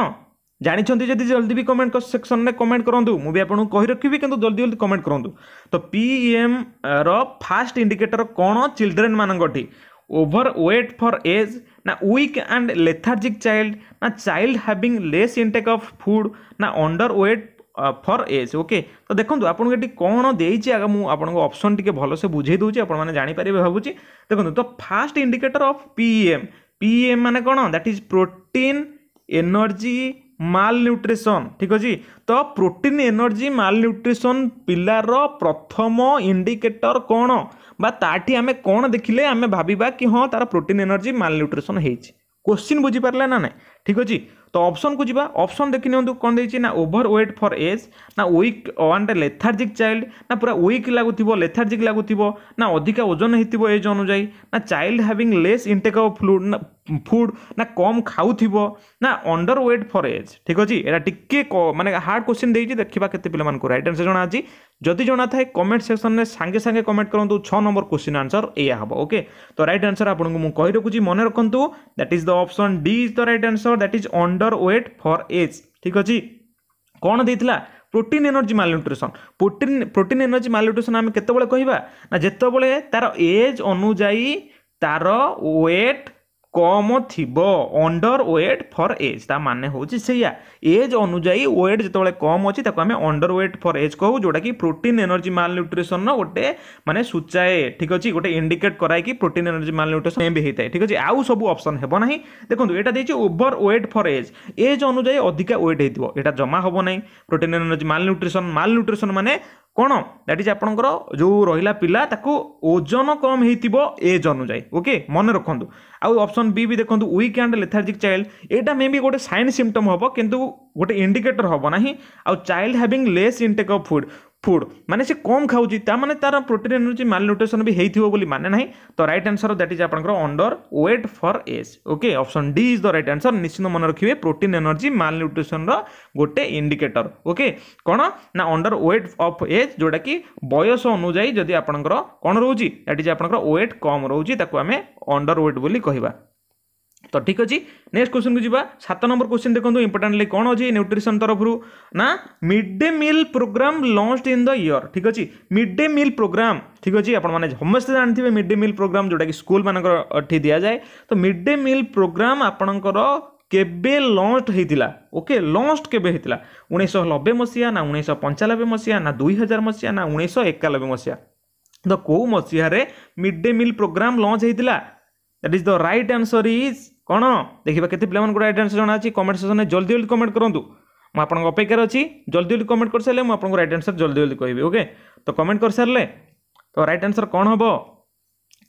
Speaker 1: ଜାଣିଛନ୍ତି ଯଦି ଜଲ୍ଦି ବି କମେଣ୍ଟ ସେକ୍ସନରେ କମେଣ୍ଟ କରନ୍ତୁ ମୁଁ ବି ଆପଣଙ୍କୁ କହି ରଖିବି କିନ୍ତୁ ଜଲ୍ଦି ଜଲ୍ଦି କମେଣ୍ଟ କରନ୍ତୁ ତ ପିଇଏମ୍ର ଫାଷ୍ଟ ଇଣ୍ଡିକେଟର କ'ଣ ଚିଲଡ୍ରେନ୍ ମାନଙ୍କଠି ଓଭର ୱେଟ୍ ଫର୍ ଏଜ୍ ନା ୱିକ୍ ଆଣ୍ଡ ଲେଥାର୍ଜିକ୍ ଚାଇଲ୍ଡ ନା child having less intake of food ନା underweight for age okay তো দেখুন আপনার এটি কোণ দিয়েছি আগে মু আপনার অপসন টিকি ভালসে বুঝাই দেছি আপনার জাঁপারে ভাবুছি দেখুন তো first indicator of PEM PEM মানে কোণ that is protein energy malnutrition ঠিক আছে তো প্রোটিন এনর্জি মাল নিউট্রিশন পিলার প্রথম ইন্ডিকেটর কোণ বা তাটি আমি কোণ দেখিলে আমি ভাবিবা কি হ্যাঁ তার প্রোটিন এনর্জি মাল নিউট্রিশন হয়েছে কোশ্চিন বুঝিপারা না না ঠিক আছে ତ ଅପସନ୍କୁ ଯିବା ଅପସନ୍ ଦେଖିନିଅନ୍ତୁ କ'ଣ ଦେଇଛି ନା ଓଭର ୱେଟ୍ ଫର୍ ଏଜ୍ ନା ୱିକ୍ ୱାନ୍ଟା ଲେଥାର୍ଜିକ୍ ଚାଇଲ୍ଡ ନା ପୁରା ୱିକ୍ ଲାଗୁଥିବ ଲେଥାର୍ଜିକ୍ ଲାଗୁଥିବ ନା ଅଧିକା ଓଜନ ହେଇଥିବ ଏଜ୍ ଅନୁଯାୟୀ ନା child having less intake of fluid ନା ଫୁଡ୍ ନା କମ୍ ଖାଉଥିବ ନା ଅଣ୍ଡର ୱେଟ୍ ଫର୍ ଏଜ୍ ଠିକ୍ ଅଛି ଏଇଟା ଟିକେ ମାନେ ହାର୍ଡ଼ କୋଶ୍ଚିନ୍ ଦେଇଛି ଦେଖିବା କେତେ ପିଲାମାନଙ୍କୁ ରାଇଟ୍ ଆନ୍ସର୍ ଜଣାଅଛି जदि जना थाए कमेंट सेक्शन में सांगे सांगे कमेंट करूँ छ नंबर क्वेश्चन आंसर या हे ओके तो रईट आंसर आपको मुझे रखुच्छी मन रखु that is the option D is the right answer that is underweight for age ठीक अच्छे कौन दे protein energy malnutrition protein protein energy malnutrition आम के कहवा ना तार एज अनुजाई तार वेट কম থিব অন্ডর ওয়েট ফর এজ তা মানে হচ্ছে সেইয়া এজ অনুযায়ী ওয়েট যেতবে কম অছি তাকে আমি অন্ডর ওয়েট ফর এজ কহু যেটাকি প্রোটিন এনর্জি মাল নিউট্রিশন গোটে মানে সূচায়ে ঠিক আছে গোটে ইন্ডিকেট করাইকি প্রোটিন এনর্জি মাল নিউট্রিশন এম বি হয়ে ঠিক আছে আউ সবু অপসন হব না দেখুন এটা দিয়েছি over weight for age age অনুযায়ী অধিকা ওয়েট হয়ে এটা জমা হব না protein energy malnutrition malnutrition মানে କ'ଣ ଦ୍ୟାଟ୍ ଇଜ୍ ଆପଣଙ୍କର ଯେଉଁ ରହିଲା ପିଲା ତାକୁ ଓଜନ କମ୍ ହେଇଥିବ ଏଜ୍ ଅନୁଯାୟୀ ଓକେ ମନେ ରଖନ୍ତୁ ଆଉ ଅପସନ୍ ବି ବି ଦେଖନ୍ତୁ ୱିକ୍ ଆଣ୍ଡ ଲେଥାର୍ଜିକ୍ ଚାଇଲ୍ଡ ଏଇଟା ମେ ବି ଗୋଟେ ସାଇନ୍ ସିମ୍ପଟମ୍ ହେବ କିନ୍ତୁ ଗୋଟେ ଇଣ୍ଡିକେଟର୍ ହେବ ନାହିଁ ଆଉ child having less intake of food food मैंने से कम खाऊ तार प्रोटीन एनर्जी मल न्यूट्रिशन भी हो माने ना तो रईट आनसर दैट इज आप under weight for age okay option D is the right answer निश्चिंत मन रखिए प्रोटीन एनर्जी माल न्यूट्रिशन रोटे इंडिकेटर ओके कौन ना अंडर व्वेट अफ एज जोटा कि बयस अनुजाई जदि आप कौन रोज दैट इज आप वेट कम रोचे अंडर व्वेट बोली कहवा তো ঠিক আছে নেক্সট কোশ্চিন যা সাত নম্বর কোশ্চিন দেখুন ইম্পর্টাটলি কোণ অছি নিউট্রিশন তরফর না mid day meal program launched in the year ঠিক আছে মিড ডে মিল প্রোগ্রাম ঠিক আছে আপনার সমস্তে জাঁথিবে মিড ডে মিল প্রোগ্রাম যেটা কি স্কুল মানুষ এটি দিয়া যায় তো মিড ডে মিল প্রোগ্রাম আপনার কেবে লঞ্চড হয়েছিল ওকে লঞ্চড কেবে হয়েছিল উনিশশো নবে মশিয়া না উনিশশো পঞ্চানবে মশিয়া না দুই হাজার মশিয়া না উনিশশো একানবে মশিয়া তো কেউ মশিয়ার mid day meal program launch হয়েছিল that is the right answer is କ'ଣ ଦେଖିବା କେତେ ପିଲାମାନଙ୍କର ରାଇଟ୍ ଜଣା ଅଛି କମେଣ୍ଟ ସେକ୍ସନ୍ରେ ଜଲ୍ଦି ଜଲ୍ଦି କମେଣ୍ଟ କରନ୍ତୁ ମୁଁ ଆପଣଙ୍କ ଅପେକ୍ଷାରେ ଅଛି ଜଲ୍ଦି ଜଲ୍ଦି କମେଣ୍ଟ କରିସାରିଲେ ମୁଁ ଆପଣଙ୍କୁ ରାଇଟ୍ ଆନ୍ସର୍ ଜଲ୍ଦି ଜଲ୍ଦି କହିବି ଓକେ ତ କମେଣ୍ଟ କରିସାରିଲେ ତ ରାଇଟ୍ ଆନ୍ସର୍ କ'ଣ ହେବ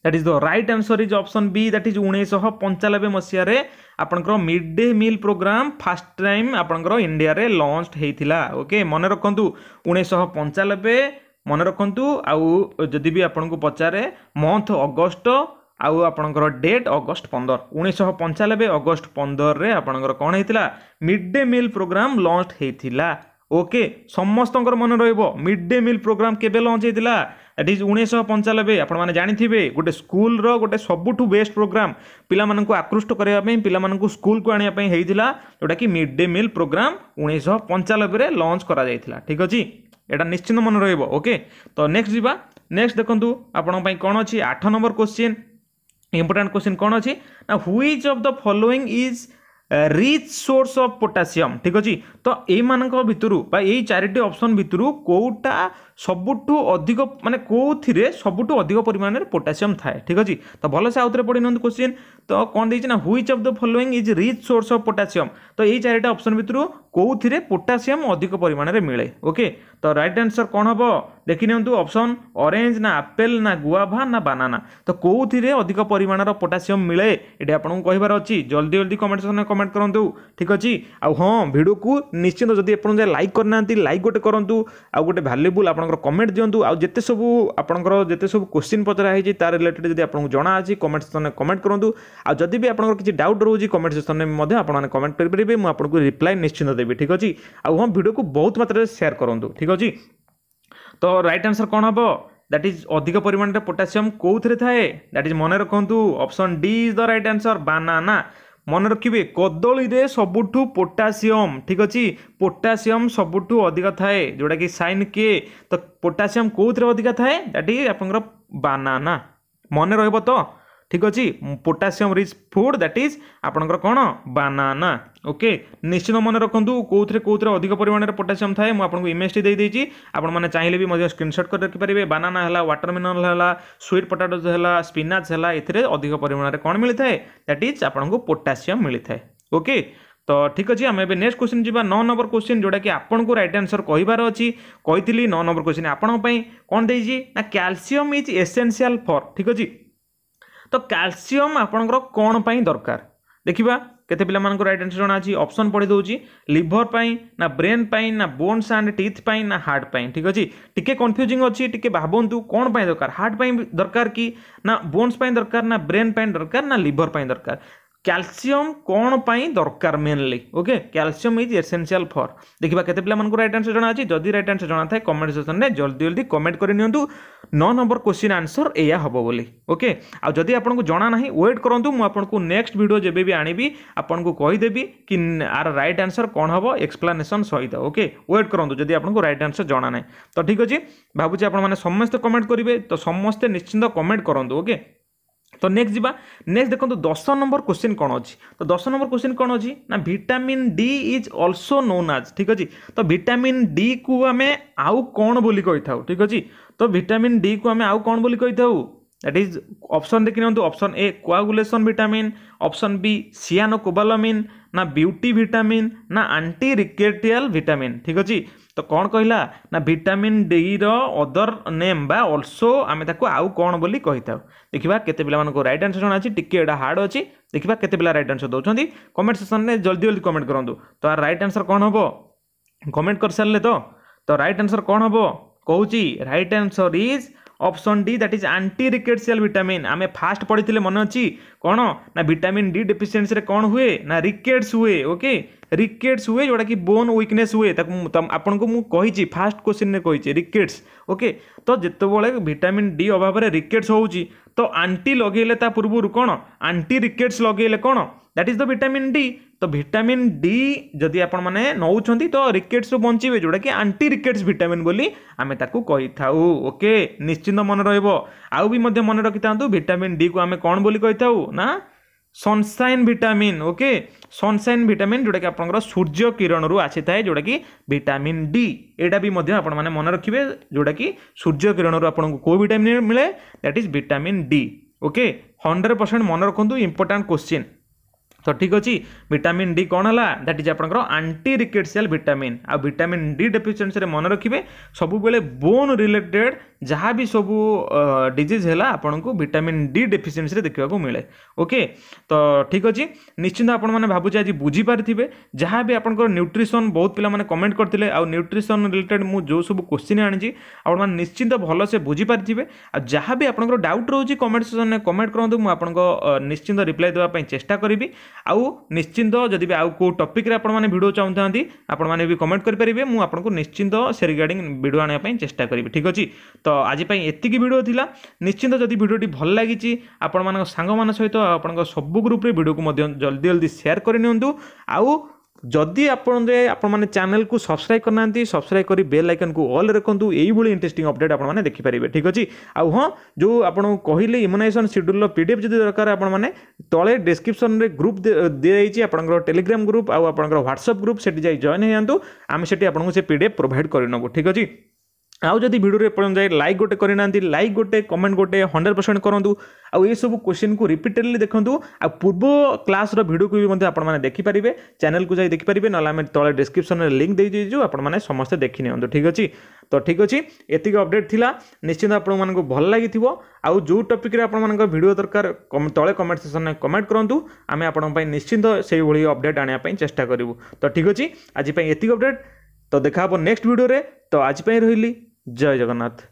Speaker 1: that is the right answer is option B that is ଉଣେଇଶହ ପଞ୍ଚାନବେ ମସିହାରେ ଆପଣଙ୍କର mid day meal program first time ଆପଣଙ୍କର ଇଣ୍ଡିଆରେ ଲଞ୍ଚ ହେଇଥିଲା ଓକେ ମନେ ରଖନ୍ତୁ ଉଣେଇଶହ ପଞ୍ଚାନବେ ମନେ ରଖନ୍ତୁ ଆଉ ଯଦି ବି ଆପଣଙ୍କୁ ପଚାରେ ମନ୍ଥ ଅଗଷ୍ଟ ଆଉ ଆପଣଙ୍କର ଡେଟ୍ ଅଗଷ୍ଟ ପନ୍ଦର ଉଣେଇଶହ ପଞ୍ଚାନବେ ଅଗଷ୍ଟ ପନ୍ଦରରେ ଆପଣଙ୍କର କ'ଣ ହେଇଥିଲା mid day meal program launch ହେଇଥିଲା ଓକେ ସମସ୍ତଙ୍କର ମନେ ରହିବ ମିଡ୍ ଡେ ମିଲ୍ ପ୍ରୋଗ୍ରାମ୍ କେବେ ଲଞ୍ଚ ହେଇଥିଲା ଦ୍ୟାଟ୍ ଇଜ୍ ଉଣେଇଶହ ପଞ୍ଚାନବେ ଆପଣମାନେ ଜାଣିଥିବେ ଗୋଟେ ସ୍କୁଲର ଗୋଟେ ସବୁଠୁ ବେଷ୍ଟ ପ୍ରୋଗ୍ରାମ୍ ପିଲାମାନଙ୍କୁ ଆକୃଷ୍ଟ କରିବା ପାଇଁ ପିଲାମାନଙ୍କୁ ସ୍କୁଲକୁ ଆଣିବା ପାଇଁ ହେଇଥିଲା ଯେଉଁଟାକି ମିଡ୍ ଡେ ମିଲ୍ ପ୍ରୋଗ୍ରାମ୍ ଉଣେଇଶହ ପଞ୍ଚାନବେରେ ଲଞ୍ଚ କରାଯାଇଥିଲା ଠିକ୍ ଅଛି ଏଇଟା ନିଶ୍ଚିନ୍ତ ମନେ ରହିବ ଓକେ ତ ନେକ୍ସଟ ଯିବା ନେକ୍ସଟ ଦେଖନ୍ତୁ ଆପଣଙ୍କ ପାଇଁ କ'ଣ ଅଛି ଆଠ ନମ୍ବର କୋଶ୍ଚିନ୍ ইম্পর্ଟାଣ୍ଟ କ୍ୱେଶ୍ଚିନ୍ କ'ଣ ଅଛି ନା which of the following is rich source of potassium ଠିକ୍ ଅଛି ତ ଏଇମାନଙ୍କ ଭିତରୁ ବା ଏଇ ଚାରିଟି ଅପସନ୍ ଭିତରୁ କେଉଁଟା ସବୁଠୁ ଅଧିକ ମାନେ କେଉଁଥିରେ ସବୁଠୁ ଅଧିକ ପରିମାଣରେ ପୋଟାସିୟମ୍ ଥାଏ ଠିକ୍ ଅଛି ତ ଭଲସେ ଆଉଥରେ ପଢ଼ି ନିଅନ୍ତୁ କୋଶ୍ଚିନ୍ ତ କ'ଣ ଦେଇଛି ନା which of the following is rich source of potassium ତ ଏଇ ଚାରିଟା ଅପ୍ସନ୍ ଭିତରୁ କେଉଁଥିରେ ପୋଟାସିୟମ୍ ଅଧିକ ପରିମାଣରେ ମିଳେ ଓକେ ତ ରାଇଟ୍ ଆନ୍ସର୍ କ'ଣ ହେବ ଦେଖି ନିଅନ୍ତୁ ଅପସନ୍ ଅରେଞ୍ଜ ନା ଆପେଲ୍ ନା ଗୁଆଭା ନା ବାନାନା ତ କେଉଁଥିରେ ଅଧିକ ପରିମାଣର ପୋଟାସିୟମ୍ ମିଳେ ଏଠି ଆପଣଙ୍କୁ କହିବାର ଅଛି ଜଲ୍ଦି ଜଲ୍ଦି କମେଣ୍ଟ ସେକ୍ସନ୍ରେ କମେଣ୍ଟ କରନ୍ତୁ ଠିକ୍ ଅଛି ଆଉ ହଁ ଭିଡ଼ିଓକୁ ନିଶ୍ଚିନ୍ତ ଯଦି ଆପଣ ଏପର୍ଯ୍ୟନ୍ତ ଲାଇକ୍ କରିନାହାନ୍ତି ଲାଇକ୍ ଗୋଟେ କରନ୍ତୁ ଆଉ ଗୋଟେ ଭ୍ୟାଲୁବୁଲ୍ ଆପଣ আপনার কমেন্ট দিও আউ যেতে সবু আপনার যেতে সবু কোশ্চিন পচরা হয়েছে তার রিলেটেড যদি আপনার জনা আছে কমেন্ট সেকশনে কমেন্ট করতু আউ যদি বি আপনার কিছু ডাউট রয়েছে কমেন্ট সেকশনে মধ্যে আপনার কমেন্ট করিপারে মু আপনার রিপ্লাই নিশ্চিন্ত দেবি ঠিক আছে আউ হ্যাঁ ভিডিওকে বহুত মাত্রায় সেয়ার করতু ঠিক আছে তো রাইট আনসর কোণ হব দ্যাট ইজ অধিক পরিমাণে পটাসিয়াম কোথায় থাকে দ্যাট ইজ মনে রাখতু option D is the right answer banana ମନେ ରଖିବେ କଦଳୀରେ ସବୁଠୁ ପୋଟାସିୟମ୍ ଠିକ୍ ଅଛି ପୋଟାସିୟମ୍ ସବୁଠୁ ଅଧିକ ଥାଏ ଯେଉଁଟାକି ସାଇନ୍ କେ ତ ପୋଟାସିୟମ୍ କେଉଁଥିରେ ଅଧିକା ଥାଏ ଦ୍ୟାଟ୍ ଇଜ୍ ଆପଣଙ୍କର ବାନାନା ମନେ ରହିବ ତ ଠିକ୍ ଅଛି potassium rich food that is ଆପଣଙ୍କର କ'ଣ ବାନାନା ओके निश्चित मन रखु कौथे कौन अधिक परिमाण में पोटासीयम थाए मुझक इमेजटी देदेज आपने चाहिए भी स्क्रीनसट कर रखिपारे बानाना है व्टरमेनल है स्वीट पटाटोज है स्पिनाच है ये अधिक परिमाण में कौन मिलता है दैट इज आपको पोटासीयम मिलता है ओके तो ठीक अच्छे आम नेक्स्ट क्वेश्चन जावा नौ नंबर क्वेश्चन जोड़ा कि आपको रईट आनसर कहार अच्छी कही नौ नंबर क्वेश्चन आपंपाई कौन दे क्यालसीयम इज एसेनसीआल फर ठीक अच्छे तो क्यालसीयम आपण कौनपाई दरकार देखा केत पे रईट आंसर जहाँ अच्छी अप्सन पढ़ी दूँ लिभर पर ना ब्रेन पर ना बोन्स आंड टीथ पर ना हार्ट पर ठीक अच्छे टी कन्फ्यूजिंग अच्छी टी भावं कौन पर दरकार हार्ट पर दरकार कि ना बोन्स दरकार ना ब्रेन पर दरकार ना लिभर पर दरकार କ୍ୟାଲସିୟମ୍ କ'ଣ ପାଇଁ ଦରକାର mainly okay calcium is essential for ଦେଖିବା କେତେ ପିଲାମାନଙ୍କୁ ରାଇଟ୍ ଆନ୍ସର୍ ଜଣା ଅଛି ଯଦି ରାଇଟ୍ ଆନ୍ସର୍ ଜଣାଥାଏ କମେଣ୍ଟ ସେକ୍ସନ୍ରେ ଜଲ୍ଦି ଜଲ୍ଦି କମେଣ୍ଟ କରିନିଅନ୍ତୁ ନଅ ନମ୍ବର କୋଶ୍ଚିନ୍ ଆନ୍ସର୍ ଏଇଆ ହେବ ବୋଲି ଓକେ ଆଉ ଯଦି ଆପଣଙ୍କୁ ଜଣା ନାହିଁ ୱେଟ୍ କରନ୍ତୁ ମୁଁ ଆପଣଙ୍କୁ ନେକ୍ସଟ ଭିଡ଼ିଓ ଯେବେ ବି ଆଣିବି ଆପଣଙ୍କୁ କହିଦେବି କି ଆର ରାଇଟ୍ ଆନ୍ସର୍ କ'ଣ ହେବ ଏକ୍ସପ୍ଲାନେସନ୍ ସହିତ ଓକେ ୱେଟ୍ କରନ୍ତୁ ଯଦି ଆପଣଙ୍କୁ ରାଇଟ୍ ଆନ୍ସର୍ ଜଣା ନାହିଁ ତ ଠିକ୍ ଅଛି ଭାବୁଛି ଆପଣମାନେ ସମସ୍ତେ କମେଣ୍ଟ କରିବେ ତ ସମସ୍ତେ ନିଶ୍ଚିନ୍ତ କମେଣ୍ଟ କରନ୍ତୁ ଓକେ তো ନେକ୍ସଟ ଯିବା ନେକ୍ସଟ ଦେଖନ୍ତୁ ଦଶ ନମ୍ବର କୋଶ୍ଚିନ୍ କ'ଣ ଅଛି ତ ଦଶ ନମ୍ବର କୋଶ୍ଚିନ୍ କ'ଣ ଅଛି ନା vitamin D is also known as ଠିକ୍ ଅଛି ତ ଭିଟାମିନ୍ ଡିକୁ ଆମେ ଆଉ କ'ଣ ବୋଲି କହିଥାଉ ଠିକ୍ ଅଛି ତ ଭିଟାମିନ୍ ଡିକୁ ଆମେ ଆଉ କ'ଣ ବୋଲି କହିଥାଉ ଦ୍ୟାଟ୍ ଇଜ୍ ଅପସନ୍ ଦେଖି ନିଅନ୍ତୁ option A coagulation vitamin option B cyanocobalamin ନା ବିୟୁଟି ଭିଟାମିନ୍ ନା ଆଣ୍ଟି ରିକେଟିଆଲ୍ ଭିଟାମିନ୍ ଠିକ୍ ଅଛି ତ କ'ଣ କହିଲା ନା ଭିଟାମିନ୍ ଡିର ଅଦର୍ ନେମ୍ ବା ଅଲସୋ ଆମେ ତାକୁ ଆଉ କ'ଣ ବୋଲି କହିଥାଉ ଦେଖିବା କେତେ ପିଲାମାନଙ୍କୁ ରାଇଟ୍ ଆନ୍ସର୍ ଜଣାଅଛି ଟିକିଏ ଏଇଟା ହାର୍ଡ଼ ଅଛି ଦେଖିବା କେତେ ପିଲା ରାଇଟ୍ ଆନ୍ସର୍ ଦେଉଛନ୍ତି କମେଣ୍ଟ ସେକ୍ସନ୍ରେ ଜଲ୍ଦି ଜଲ୍ଦି କମେଣ୍ଟ କରନ୍ତୁ ତ ଆର୍ ରାଇଟ୍ ଆନ୍ସର୍ କ'ଣ ହେବ କମେଣ୍ଟ କରିସାରିଲେ ତ ତ ରାଇଟ୍ ଆନ୍ସର୍ କ'ଣ ହେବ କହୁଛି right answer is option D that is anti rickettsial vitamin ଆମେ ଫାଷ୍ଟ ପଢ଼ିଥିଲେ ମନେ ଅଛି କ'ଣ ନା ଭିଟାମିନ୍ ଡି ଡେଫିସିଏନ୍ସିରେ କ'ଣ ହୁଏ ନା ରିକେଟ୍ସ ହୁଏ ଓକେ ରିକେଟ୍ସ ହୁଏ ଯେଉଁଟାକି ବୋନ୍ ୱିକନେସ୍ ହୁଏ ତାକୁ ଆପଣଙ୍କୁ ମୁଁ କହିଛି ଫାଷ୍ଟ କୋଶ୍ଚିନ୍ରେ କହିଛି ରିକେଟ୍ସ ଓକେ ତ ଯେତେବେଳେ ଭିଟାମିନ୍ ଡି ଅଭାବରେ ରିକେଟ୍ସ ହେଉଛି ତ ଆଣ୍ଟି ଲଗେଇଲେ ତା ପୂର୍ବରୁ କ'ଣ ଆଣ୍ଟି ରିକେଟ୍ସ ଲଗେଇଲେ କ'ଣ that is the vitamin D ତ ଭିଟାମିନ୍ ଡି ଯଦି ଆପଣମାନେ ନେଉଛନ୍ତି ତ ରିକେଟ୍ସରୁ ବଞ୍ଚିବେ ଯେଉଁଟାକି ଆଣ୍ଟି ରିକେଟ୍ସ ଭିଟାମିନ୍ ବୋଲି ଆମେ ତାକୁ କହିଥାଉ ଓକେ ନିଶ୍ଚିନ୍ତ ମନେ ରହିବ ଆଉ ବି ମଧ୍ୟ ମନେ ରଖିଥାନ୍ତୁ ଭିଟାମିନ୍ ଡିକୁ ଆମେ କ'ଣ ବୋଲି କହିଥାଉ ନା sunshine vitamin okay sunshine vitamin ଯେଉଁଟାକି ଆପଣଙ୍କର ସୂର୍ଯ୍ୟ କିରଣରୁ ଆସିଥାଏ ଯେଉଁଟାକି ଭିଟାମିନ୍ ଡି ଏଇଟା ବି ମଧ୍ୟ ଆପଣମାନେ ମନେ ରଖିବେ ଯେଉଁଟାକି ସୂର୍ଯ୍ୟ କିରଣରୁ ଆପଣଙ୍କୁ କେଉଁ ଭିଟାମିନ୍ ମିଳେ that is vitamin D okay hundred percent ମନେ ରଖନ୍ତୁ ଇମ୍ପୋର୍ଟାଣ୍ଟ କୋଶ୍ଚିନ୍ তো ঠিক ଅଛି ଭିଟାମିନ୍ ଡି କ'ଣ ହେଲା ଦ୍ୟାଟ୍ ଇଜ୍ ଆପଣଙ୍କର ଆଣ୍ଟି ରିକେଟ୍ସିଆଲ୍ ଭିଟାମିନ୍ ଆଉ ଭିଟାମିନ୍ ଡି ଡେଫିସିଏନ୍ସିରେ ମନେ ରଖିବେ ସବୁବେଳେ ବୋନ୍ ରିଲେଟେଡ୍ जहाँ भी सबू डीज है आपन को भिटामिन डी डेफिसीयसी देखा मिले ओके तो ठीक अच्छे निश्चिंत आपने भावुचे आज बुझीपारे जहाँ भी आप बहुत पिला कमेंट करते न्यूट्रिशन रिलेटेड मुझे जो सब क्वेश्चन आनी आप भल से बुझीपारे आ जहाँ भी आपंकर डाउट रोचे कमेंट सेक्शन में कमेंट करूँ मुझे निश्चिंत रिप्लाई देवाई चेस्टा करी आउ निश्चिंत जदि आउ कौ टपिक्रे आपने भिड चाहूँ आप कमेंट करेंगे मुझे निश्चिंत से रिगार्ड भिड आने चेस्टा करी ठीक अच्छे तो ଆଜି ପାଇଁ ଏତିକି ଭିଡ଼ିଓ ଥିଲା ନିଶ୍ଚିନ୍ତ ଯଦି ଭିଡ଼ିଓଟି ଭଲ ଲାଗିଛି ଆପଣମାନଙ୍କ ସାଙ୍ଗମାନଙ୍କ ସହିତ ଆପଣଙ୍କ ସବୁ ଗ୍ରୁପ୍ରେ ଭିଡ଼ିଓକୁ ମଧ୍ୟ ଜଲ୍ଦି ଜଲ୍ଦି ସେୟାର କରିନିଅନ୍ତୁ ଆଉ ଯଦି ଆପଣରେ ଆପଣମାନେ ଚ୍ୟାନେଲ୍କୁ ସବସ୍କ୍ରାଇବ୍ କରିନାହାନ୍ତି ସବସ୍କ୍ରାଇବ୍ କରି ବେଲ୍ ଆଇକନ୍କୁ ଅଲ୍ ରଖନ୍ତୁ ଏଇଭଳି ଇଣ୍ଟରେଷ୍ଟିଂ ଅପଡ଼େଟ୍ ଆପଣମାନେ ଦେଖିପାରିବେ ଠିକ୍ ଅଛି ଆଉ ହଁ ଯେଉଁ ଆପଣଙ୍କୁ କହିଲେ ଇମ୍ୟୁନାଇଜେସନ୍ ସିଡ୍ୟୁଲ୍ର ପି ଡି ଏଫ୍ ଯଦି ଦରକାର ଆପଣମାନେ ତଳେ ଡେସ୍କ୍ରିପ୍ସନ୍ରେ ଗ୍ରୁପ୍ ଦିଆଯାଇଛି ଆପଣଙ୍କର ଟେଲିଗ୍ରାମ୍ ଗ୍ରୁପ୍ ଆଉ ଆପଣଙ୍କର ହ୍ୱାଟ୍ସଆପ୍ ଗ୍ରୁପ୍ ସେଠି ଯାଇ ଜଏନ୍ ହେଇଯାଆନ୍ତୁ ଆମେ ସେଠି ଆପଣଙ୍କୁ ସେ ପି ଡି ଏଫ୍ ପ୍ରୋଭାଇଡ଼୍ କରିନେବୁ ଠିକ୍ ଅଛି ଆଉ ଯଦି ଭିଡ଼ିଓରେ ଏପର୍ଯ୍ୟନ୍ତ ଯାଏ ଲାଇକ୍ ଗୋଟେ କରିନାହାନ୍ତି ଲାଇକ୍ ଗୋଟେ କମେଣ୍ଟ ଗୋଟେ ହଣ୍ଡ୍ରେଡ଼ ପରସେଣ୍ଟ କରନ୍ତୁ ଆଉ ଏସବୁ କୋଶ୍ଚିନ୍କୁ ରିପିଟେଡ଼ଲି ଦେଖନ୍ତୁ ଆଉ ପୂର୍ବ କ୍ଲାସ୍ର ଭିଡ଼ିଓକୁ ବି ମଧ୍ୟ ଆପଣମାନେ ଦେଖିପାରିବେ ଚ୍ୟାନେଲ୍କୁ ଯାଇ ଦେଖିପାରିବେ ନହେଲେ ଆମେ ତଳେ ଡିସ୍କ୍ରିପ୍ସନ୍ରେ ଲିଙ୍କ୍ ଦେଇଦେଇଛୁ ଆପଣମାନେ ସମସ୍ତେ ଦେଖିନିଅନ୍ତୁ ଠିକ୍ ଅଛି ତ ଠିକ୍ ଅଛି ଏତିକି ଅପଡ଼େଟ୍ ଥିଲା ନିଶ୍ଚିନ୍ତ ଆପଣମାନଙ୍କୁ ଭଲ ଲାଗିଥିବ ଆଉ ଯେଉଁ ଟପିକ୍ରେ ଆପଣମାନଙ୍କ ଭିଡ଼ିଓ ଦରକାର ତଳେ କମେଣ୍ଟ ସେକ୍ସନ୍ରେ କମେଣ୍ଟ କରନ୍ତୁ ଆମେ ଆପଣଙ୍କ ପାଇଁ ନିଶ୍ଚିନ୍ତ ସେଇଭଳି ଅପଡ଼େଟ୍ ଆଣିବା ପାଇଁ ଚେଷ୍ଟା କରିବୁ ତ ଠିକ୍ ଅଛି ଆଜି ପାଇଁ ଏତିକି ଅପଡ଼େଟ୍ ତ ଦେଖା ହେବ ନେକ୍ସଟ ଭିଡ଼ିଓରେ ତ ଆଜି ପାଇଁ ରହିଲି जय जगन्नाथ